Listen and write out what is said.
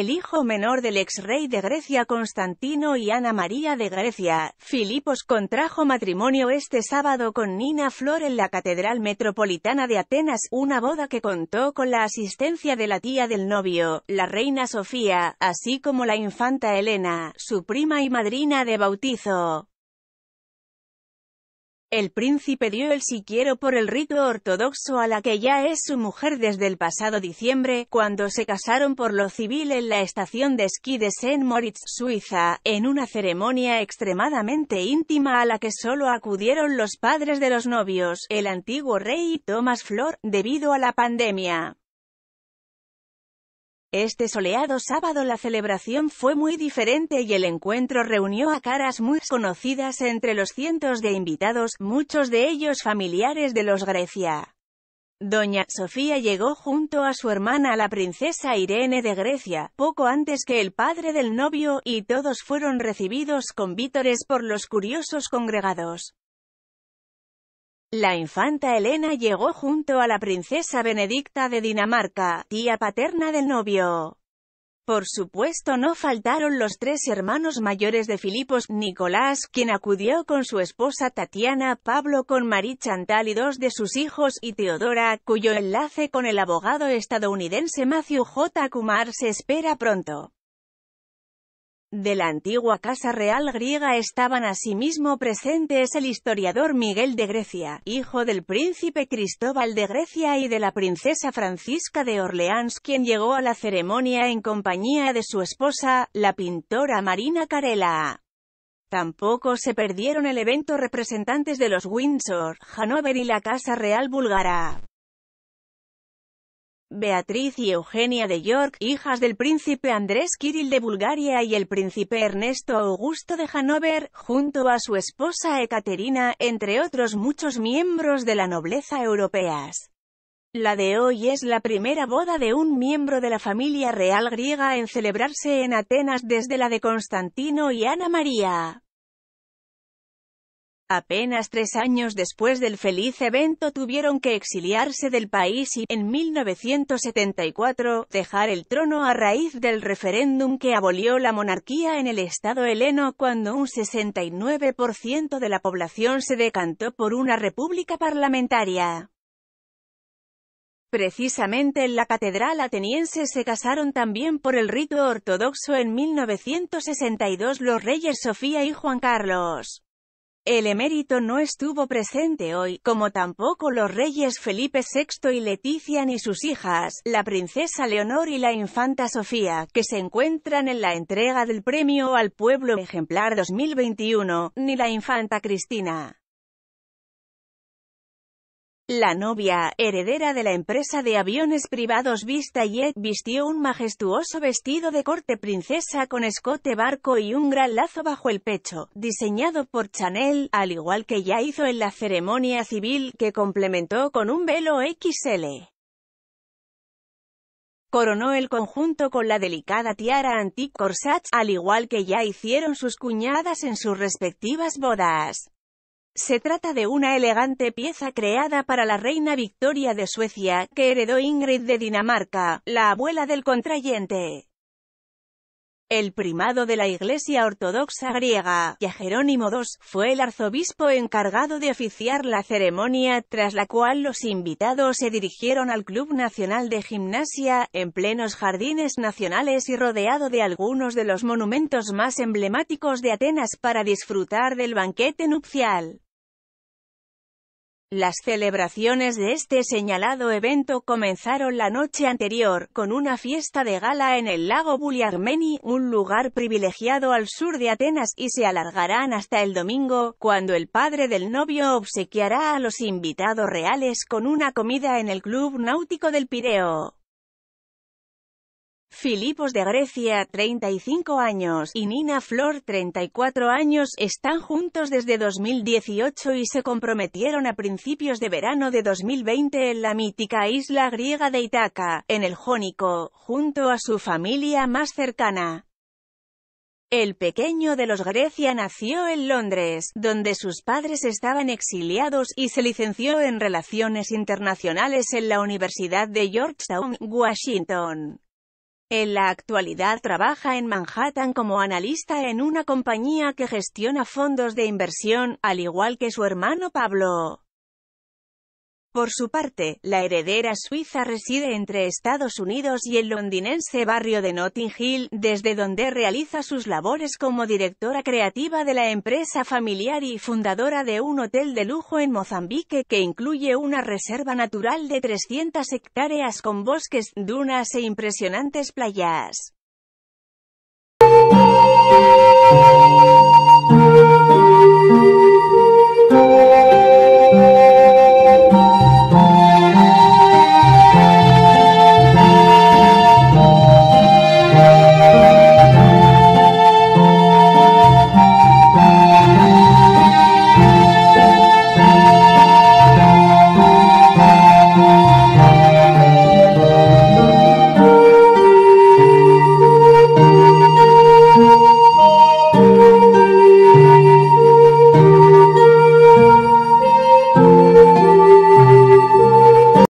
el hijo menor del ex rey de Grecia Constantino y Ana María de Grecia, Filipos contrajo matrimonio este sábado con Nina Flor en la Catedral Metropolitana de Atenas, una boda que contó con la asistencia de la tía del novio, la reina Sofía, así como la infanta Elena, su prima y madrina de bautizo. El príncipe dio el siquiero por el rito ortodoxo a la que ya es su mujer desde el pasado diciembre, cuando se casaron por lo civil en la estación de esquí de saint Moritz, Suiza, en una ceremonia extremadamente íntima a la que solo acudieron los padres de los novios, el antiguo rey Thomas Flor, debido a la pandemia. Este soleado sábado la celebración fue muy diferente y el encuentro reunió a caras muy conocidas entre los cientos de invitados, muchos de ellos familiares de los Grecia. Doña Sofía llegó junto a su hermana la princesa Irene de Grecia, poco antes que el padre del novio, y todos fueron recibidos con vítores por los curiosos congregados. La infanta Elena llegó junto a la princesa Benedicta de Dinamarca, tía paterna del novio. Por supuesto no faltaron los tres hermanos mayores de Filipos, Nicolás, quien acudió con su esposa Tatiana, Pablo con Marie Chantal y dos de sus hijos, y Teodora, cuyo enlace con el abogado estadounidense Matthew J. Kumar se espera pronto de la antigua Casa Real griega estaban asimismo presentes el historiador Miguel de Grecia, hijo del príncipe Cristóbal de Grecia y de la princesa Francisca de Orleans, quien llegó a la ceremonia en compañía de su esposa, la pintora Marina Carela. Tampoco se perdieron el evento representantes de los Windsor, Hanover y la Casa Real búlgara. Beatriz y Eugenia de York, hijas del príncipe Andrés Kiril de Bulgaria y el príncipe Ernesto Augusto de Hanover, junto a su esposa Ekaterina, entre otros muchos miembros de la nobleza europeas. La de hoy es la primera boda de un miembro de la familia real griega en celebrarse en Atenas desde la de Constantino y Ana María. Apenas tres años después del feliz evento tuvieron que exiliarse del país y, en 1974, dejar el trono a raíz del referéndum que abolió la monarquía en el estado heleno cuando un 69% de la población se decantó por una república parlamentaria. Precisamente en la catedral ateniense se casaron también por el rito ortodoxo en 1962 los reyes Sofía y Juan Carlos. El emérito no estuvo presente hoy, como tampoco los reyes Felipe VI y Leticia ni sus hijas, la princesa Leonor y la infanta Sofía, que se encuentran en la entrega del premio al pueblo ejemplar 2021, ni la infanta Cristina. La novia, heredera de la empresa de aviones privados Vista Jet, vistió un majestuoso vestido de corte princesa con escote barco y un gran lazo bajo el pecho, diseñado por Chanel, al igual que ya hizo en la ceremonia civil, que complementó con un velo XL. Coronó el conjunto con la delicada tiara antique corsage, al igual que ya hicieron sus cuñadas en sus respectivas bodas. Se trata de una elegante pieza creada para la reina Victoria de Suecia, que heredó Ingrid de Dinamarca, la abuela del contrayente. El primado de la Iglesia Ortodoxa griega, ya Jerónimo II, fue el arzobispo encargado de oficiar la ceremonia, tras la cual los invitados se dirigieron al Club Nacional de Gimnasia, en plenos jardines nacionales y rodeado de algunos de los monumentos más emblemáticos de Atenas para disfrutar del banquete nupcial. Las celebraciones de este señalado evento comenzaron la noche anterior, con una fiesta de gala en el lago Buliagmeni, un lugar privilegiado al sur de Atenas, y se alargarán hasta el domingo, cuando el padre del novio obsequiará a los invitados reales con una comida en el Club Náutico del Pireo. Filipos de Grecia, 35 años, y Nina Flor, 34 años, están juntos desde 2018 y se comprometieron a principios de verano de 2020 en la mítica isla griega de Itaca, en el Jónico, junto a su familia más cercana. El pequeño de los Grecia nació en Londres, donde sus padres estaban exiliados, y se licenció en Relaciones Internacionales en la Universidad de Georgetown, Washington. En la actualidad trabaja en Manhattan como analista en una compañía que gestiona fondos de inversión, al igual que su hermano Pablo. Por su parte, la heredera suiza reside entre Estados Unidos y el londinense barrio de Notting Hill, desde donde realiza sus labores como directora creativa de la empresa familiar y fundadora de un hotel de lujo en Mozambique que incluye una reserva natural de 300 hectáreas con bosques, dunas e impresionantes playas.